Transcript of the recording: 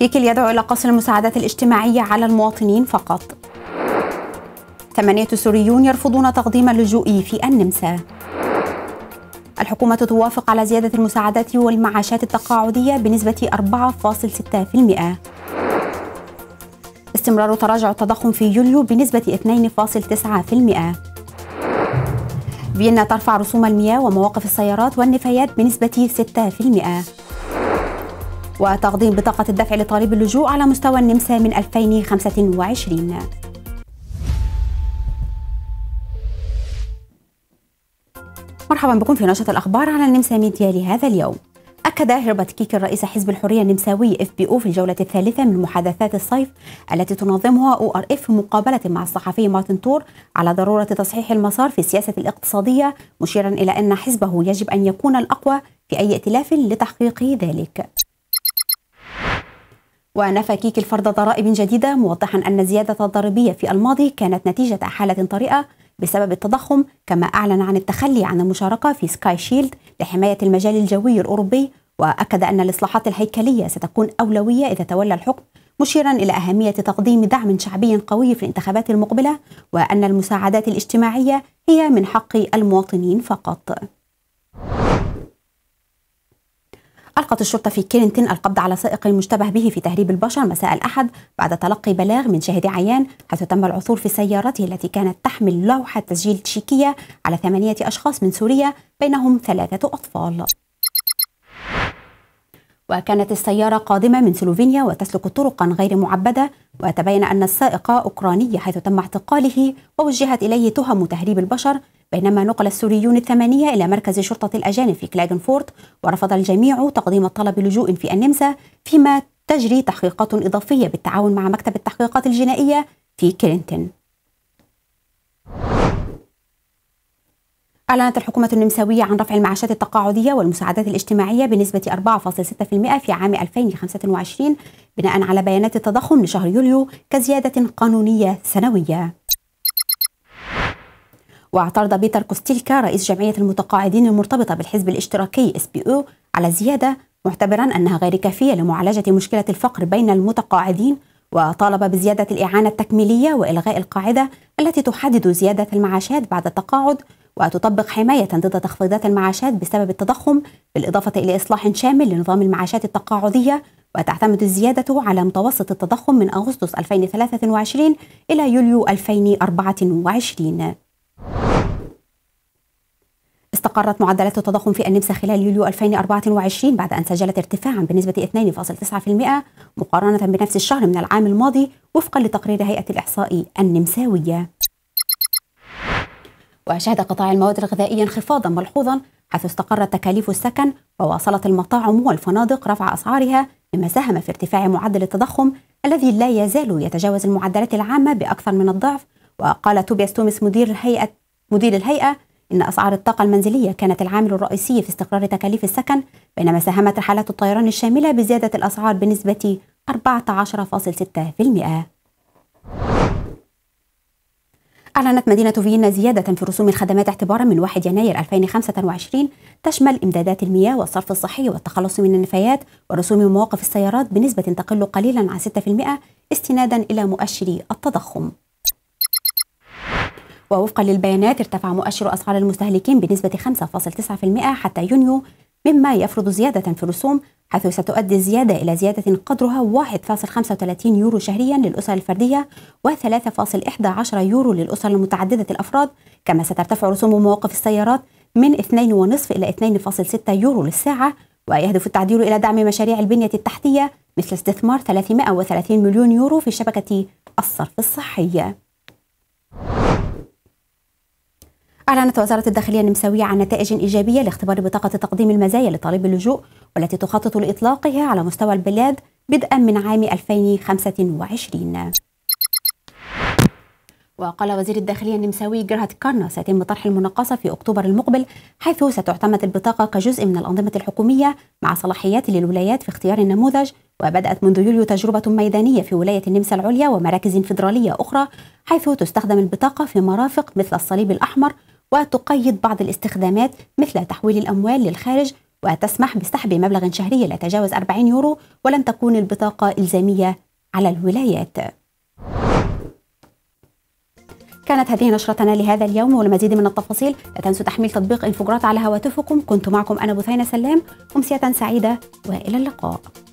كيكل يدعو إلى قصر المساعدات الاجتماعية على المواطنين فقط ثمانية سوريون يرفضون تقديم اللجوء في النمسا الحكومة توافق على زيادة المساعدات والمعاشات التقاعدية بنسبة 4.6% استمرار تراجع التضخم في يوليو بنسبة 2.9% فيينا ترفع رسوم المياه ومواقف السيارات والنفايات بنسبة 6% وتقديم بطاقة الدفع لطالب اللجوء على مستوى النمسا من 2025 مرحبا بكم في نشرة الأخبار على النمسا ميديا لهذا اليوم أكد هربت كيك رئيس حزب الحرية النمساوي اف بي او في الجولة الثالثة من محادثات الصيف التي تنظمها او ار اف في مقابلة مع الصحفي مارتن تور على ضرورة تصحيح المسار في السياسة الاقتصادية مشيرا إلى أن حزبه يجب أن يكون الأقوى في أي ائتلاف لتحقيق ذلك ونفى كيك الفرض ضرائب جديدة موضحا أن الزيادة الضريبية في الماضي كانت نتيجة حالة طارئة بسبب التضخم كما أعلن عن التخلي عن المشاركة في سكاي شيلد لحماية المجال الجوي الأوروبي وأكد أن الإصلاحات الهيكلية ستكون أولوية إذا تولى الحكم مشيرا إلى أهمية تقديم دعم شعبي قوي في الانتخابات المقبلة وأن المساعدات الاجتماعية هي من حق المواطنين فقط ألقت الشرطة في كلينتون القبض على سائق مشتبه به في تهريب البشر مساء الأحد بعد تلقي بلاغ من شاهد عيان حيث تم العثور في سيارته التي كانت تحمل لوحة تسجيل تشيكية على ثمانية أشخاص من سوريا بينهم ثلاثة أطفال وكانت السيارة قادمة من سلوفينيا وتسلك طرقا غير معبدة وتبين أن السائق أوكراني حيث تم اعتقاله ووجهت إليه تهم تهريب البشر بينما نقل السوريون الثمانية إلى مركز شرطة الأجانب في كلاغنفورت ورفض الجميع تقديم الطلب لجوء في النمسا فيما تجري تحقيقات إضافية بالتعاون مع مكتب التحقيقات الجنائية في كلينتون أعلنت الحكومة النمساوية عن رفع المعاشات التقاعدية والمساعدات الاجتماعية بنسبة 4.6% في عام 2025 بناء على بيانات التضخم لشهر يوليو كزيادة قانونية سنوية واعترض بيتر كوستيلكا رئيس جمعية المتقاعدين المرتبطة بالحزب الاشتراكي اس بي او على الزيادة معتبرا أنها غير كافية لمعالجة مشكلة الفقر بين المتقاعدين وطالب بزيادة الإعانة التكميلية وإلغاء القاعدة التي تحدد زيادة المعاشات بعد التقاعد وتطبق حماية ضد تخفيضات المعاشات بسبب التضخم بالإضافة إلى إصلاح شامل لنظام المعاشات التقاعدية وتعتمد الزيادة على متوسط التضخم من أغسطس 2023 إلى يوليو 2024 استقرت معدلات التضخم في النمسا خلال يوليو 2024 بعد أن سجلت ارتفاعا بنسبة 2.9% مقارنة بنفس الشهر من العام الماضي وفقا لتقرير هيئة الإحصاء النمساوية وشهد قطاع المواد الغذائية انخفاضا ملحوظا حيث استقرت تكاليف السكن وواصلت المطاعم والفنادق رفع أسعارها مما ساهم في ارتفاع معدل التضخم الذي لا يزال يتجاوز المعدلات العامة بأكثر من الضعف وقال توبياس تومس مدير الهيئة مدير الهيئة إن أسعار الطاقة المنزلية كانت العامل الرئيسي في استقرار تكاليف السكن بينما ساهمت رحلات الطيران الشاملة بزيادة الأسعار بنسبة 14.6% أعلنت مدينة فيينا زيادة في رسوم الخدمات اعتبارا من 1 يناير 2025 تشمل إمدادات المياه والصرف الصحي والتخلص من النفايات ورسوم مواقف السيارات بنسبة تقل قليلا عن 6% استنادا إلى مؤشر التضخم ووفقا للبيانات ارتفع مؤشر أسعار المستهلكين بنسبة 5.9% حتى يونيو مما يفرض زيادة في الرسوم حيث ستؤدي الزيادة إلى زيادة قدرها 1.35 يورو شهريا للأسر الفردية و3.11 يورو للأسر المتعددة الأفراد كما سترتفع رسوم مواقف السيارات من 2.5 إلى 2.6 يورو للساعة ويهدف التعديل إلى دعم مشاريع البنية التحتية مثل استثمار 330 مليون يورو في شبكة الصرف الصحي أعلنت وزارة الداخلية النمساوية عن نتائج إيجابية لاختبار بطاقة تقديم المزايا لطالب اللجوء والتي تخطط لإطلاقها على مستوى البلاد بدءا من عام 2025 وقال وزير الداخلية النمساوي جيرهارد كارنا سيتم طرح المناقصة في أكتوبر المقبل حيث ستعتمد البطاقة كجزء من الأنظمة الحكومية مع صلاحيات للولايات في اختيار النموذج وبدأت منذ يوليو تجربة ميدانية في ولاية النمسا العليا ومراكز فيدرالية أخرى حيث تستخدم البطاقة في مرافق مثل الصليب الأحمر وتقيد بعض الاستخدامات مثل تحويل الأموال للخارج وتسمح بسحب مبلغ شهري لا يتجاوز 40 يورو ولن تكون البطاقة إلزامية على الولايات كانت هذه نشرتنا لهذا اليوم ولمزيد من التفاصيل لا تنسوا تحميل تطبيق انفجرات على هواتفكم كنت معكم أنا بثينة سلام أمسية سعيدة وإلى اللقاء